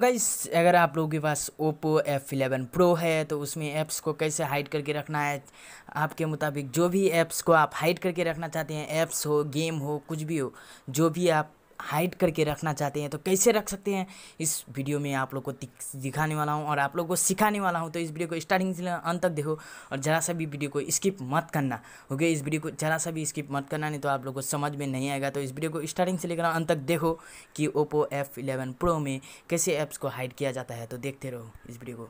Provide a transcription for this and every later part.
guys तो अगर आप लोगों के पास ओप्पो एफ इलेवन प्रो है तो उसमें ऐप्स को कैसे हाइड करके रखना है आपके मुताबिक जो भी ऐप्स को आप हाइड करके रखना चाहते हैं ऐप्स हो गेम हो कुछ भी हो जो भी आप हाइड करके रखना चाहते हैं तो कैसे रख सकते हैं इस वीडियो में आप लोग को दिखाने वाला हूँ और आप लोग को सिखाने वाला हूँ तो इस वीडियो को स्टार्टिंग से अंत तक देखो और ज़रा सा भी वीडियो को स्किप मत करना ओके इस वीडियो को ज़रा सा भी स्किप मत करना नहीं तो आप लोग को समझ में नहीं आएगा तो इस वीडियो को स्टार्टिंग से लेकर अंत तक देखो कि ओप्पो एफ इलेवन प्रो में कैसे ऐप्स को हाइड किया जाता है तो देखते रहो इस वीडियो को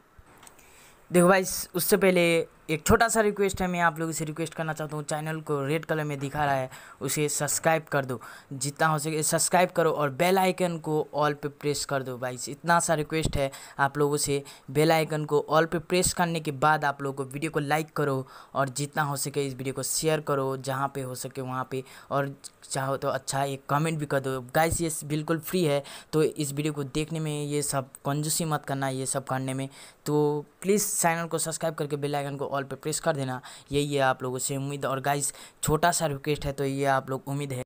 देखो भाई उससे पहले एक छोटा सा रिक्वेस्ट है मैं आप लोगों से रिक्वेस्ट करना चाहता हूँ चैनल को रेड कलर में दिखा रहा है उसे सब्सक्राइब कर दो जितना हो सके सब्सक्राइब करो और बेल आइकन को ऑल पे प्रेस कर दो भाई इतना सा रिक्वेस्ट है आप लोगों से बेल आइकन को ऑल पे प्रेस करने के बाद आप लोगों को वीडियो को लाइक करो और जितना हो सके इस वीडियो को शेयर करो जहाँ पर हो सके वहाँ पर और चाहो तो अच्छा एक कमेंट भी कर दो गाइस ये बिल्कुल फ्री है तो इस वीडियो को देखने में ये सब कंजूसी मत करना ये सब करने में तो प्लीज़ चैनल को सब्सक्राइब करके बेल आइकन को ऑल पे प्रेस कर देना यही है आप लोगों से उम्मीद और गाइस छोटा सा रिक्वेस्ट है तो ये आप लोग उम्मीद है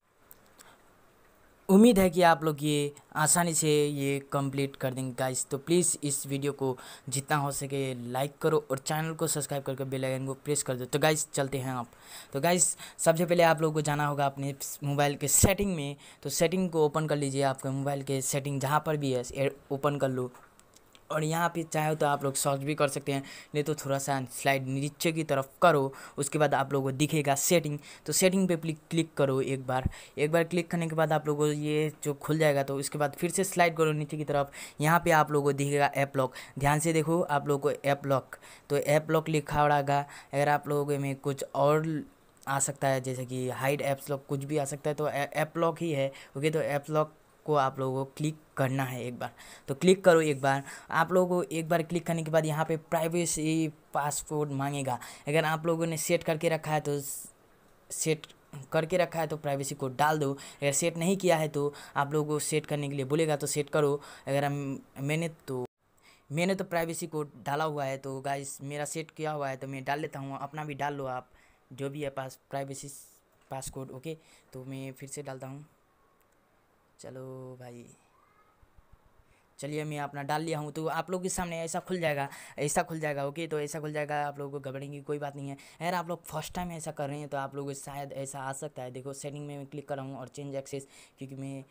उम्मीद है कि आप लोग ये आसानी से ये कंप्लीट कर देंगे गाइस तो प्लीज़ इस वीडियो को जितना हो सके लाइक करो और चैनल को सब्सक्राइब करके बेल आइकन को प्रेस कर दो तो गाइस चलते हैं आप तो गाइस सबसे पहले आप लोगों को जाना होगा अपने मोबाइल के सेटिंग में तो सेटिंग को ओपन कर लीजिए आपके मोबाइल के सेटिंग जहाँ पर भी है ओपन कर लो और यहाँ पे चाहे तो आप लोग सर्च भी कर सकते हैं नहीं तो थोड़ा सा स्लाइड नीचे की तरफ करो उसके बाद आप लोगों को दिखेगा सेटिंग तो सेटिंग पे क्लिक करो एक बार एक बार क्लिक करने के बाद आप लोगों को ये जो खुल जाएगा तो उसके बाद फिर से स्लाइड करो नीचे की तरफ यहाँ पे आप लोगों को दिखेगा ऐप लॉक ध्यान से देखो आप लोगों को ऐप लॉक तो ऐप लॉक लिखा उड़ागा अगर आप लोगों में कुछ और आ सकता है जैसे कि हाइड एप्स लॉक कुछ भी आ सकता है तो ऐप लॉक ही है ओके तो ऐप लॉक को आप लोगों को क्लिक करना है एक बार तो क्लिक करो एक बार आप लोगों को एक बार क्लिक करने के बाद यहाँ पे प्राइवेसी पासवर्ड मांगेगा अगर आप लोगों ने सेट करके रखा है तो सेट करके रखा है तो प्राइवेसी कोड डाल दो अगर सेट नहीं किया है तो आप लोगों को सेट करने के लिए बोलेगा तो सेट करो अगर मैंने तो मैंने तो प्राइवेसी कोड डाला हुआ है तो गाइस मेरा सेट किया हुआ है तो मैं डाल लेता हूँ अपना भी डाल लो आप जो भी है पास प्राइवेसी पास ओके तो मैं फिर से डालता हूँ चलो भाई चलिए मैं अपना डाल लिया हूँ तो आप लोग के सामने ऐसा खुल जाएगा ऐसा खुल जाएगा ओके तो ऐसा खुल जाएगा आप लोग को घबरेंगे कोई बात नहीं है यार आप लोग फर्स्ट टाइम ऐसा कर रहे हैं तो आप लोग शायद ऐसा आ सकता है देखो सेटिंग में मैं क्लिक कर रहा हूँ और चेंज एक्सेस क्योंकि मैं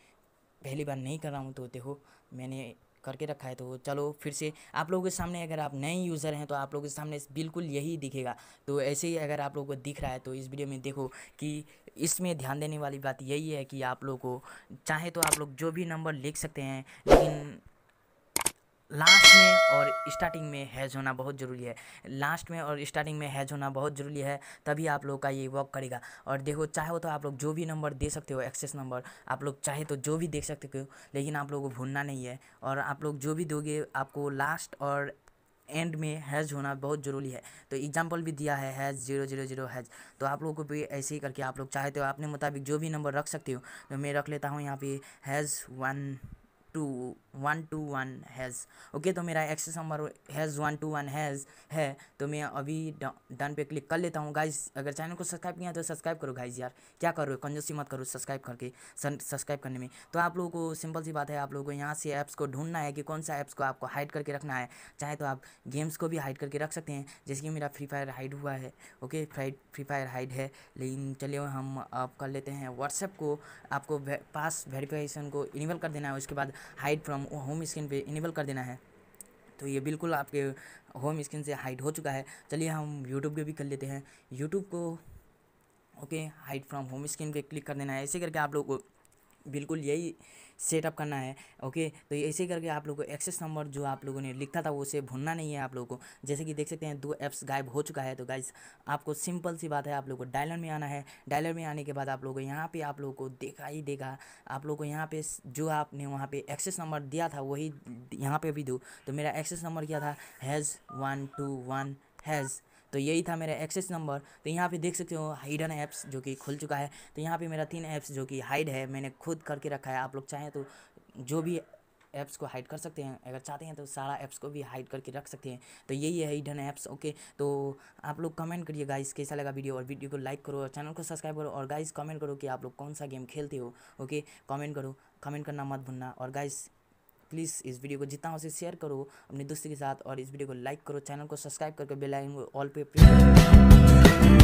पहली बार नहीं कर रहा हूँ तो देखो मैंने करके रखा है तो चलो फिर से आप लोगों के सामने अगर आप नए यूज़र हैं तो आप लोगों के सामने बिल्कुल यही दिखेगा तो ऐसे ही अगर आप लोगों को दिख रहा है तो इस वीडियो में देखो कि इसमें ध्यान देने वाली बात यही है कि आप लोगों को चाहे तो आप लोग जो भी नंबर लिख सकते हैं लेकिन लास्ट में और स्टार्टिंग में हैज़ होना बहुत ज़रूरी है लास्ट में और स्टार्टिंग में हैज़ होना बहुत ज़रूरी है तभी आप लोग का ये वर्क करेगा और देखो चाहे हो तो आप लोग जो भी नंबर दे सकते हो एक्सेस नंबर आप लोग चाहे तो जो भी देख सकते हो लेकिन आप लोगों को भूलना नहीं है और आप लोग जो भी दोगे आपको लास्ट और एंड में हैज़ होना बहुत ज़रूरी है तो एग्जाम्पल भी दिया है hash zero zero zero hash तो आप लोगों को भी ऐसे ही करके आप लोग चाहे तो अपने मुताबिक जो भी नंबर रख सकते हो तो मैं रख लेता हूँ यहाँ पे hash one two one two one hash okay तो मेरा access number hash one two one hash है तो मैं अभी डन पे क्लिक कर लेता हूँ गाइज अगर चैनल को सब्सक्राइब किया तो सब्सक्राइब करो गाइज यार क्या करो कंजूसी मत करो सब्सक्राइब करके सब्सक्राइब करने में तो आप लोगों को सिंपल सी बात है आप लोगों को यहाँ से ऐप्स को ढूंढना है कि कौन सा ऐप्स को आपको हाइड करके रखना है चाहे तो आप गेम्स को भी हाइड करके रख सकते हैं जैसे कि मेरा फ्री फायर हाइड हुआ है okay fried Free Fire hide है लेकिन चलिए हम आप कर लेते हैं व्हाट्सएप को आपको पास वेरिफिकेशन को इनेबल कर देना है उसके बाद हाइड फ्रॉम होम स्क्रीन पे इनेबल कर देना है तो ये बिल्कुल आपके होम स्क्रीन से हाइड हो चुका है चलिए हम यूट्यूब पर भी कर लेते हैं यूट्यूब को okay hide from home screen पे क्लिक कर देना है ऐसे करके आप लोग को बिल्कुल यही सेटअप करना है ओके तो ऐसे करके आप लोग को एक्सेस नंबर जो आप लोगों ने लिखा था उसे भूनना नहीं है आप लोगों को जैसे कि देख सकते हैं दो ऐप्स गायब हो चुका है तो गाइज आपको सिंपल सी बात है आप लोग को डायलर में आना है डायलर में आने के बाद आप लोगों को यहाँ पे आप लोग को देखा ही देखा आप लोग को यहाँ पे जो आपने वहाँ पर एक्सेस नंबर दिया था वही यहाँ पर भी दो तो मेरा एक्सेस नंबर क्या था hash one two one hash तो यही था मेरा एक्सेस नंबर तो यहाँ पे देख सकते हो हिडन ऐप्स जो कि खुल चुका है तो यहाँ पे मेरा तीन ऐप्स जो कि हाइड है मैंने खुद करके रखा है आप लोग चाहें तो जो भी ऐप्स को हाइड कर सकते हैं अगर चाहते हैं तो सारा ऐप्स को भी हाइड करके रख सकते हैं तो यही है हिडन ऐप्स ओके तो आप लोग कमेंट करिए गाइस कैसा लगा वीडियो और वीडियो को लाइक करो और चैनल को सब्सक्राइब करो और गाइस कमेंट करो कि आप लोग कौन सा गेम खेलते हो ओके कमेंट करो कमेंट करना मत भूलना और गाइस प्लीज़ इस वीडियो को जितना उसे शेयर करो अपने दोस्तों के साथ और इस वीडियो को लाइक करो चैनल को सब्सक्राइब करके बेलाइन ऑल पे प्रेस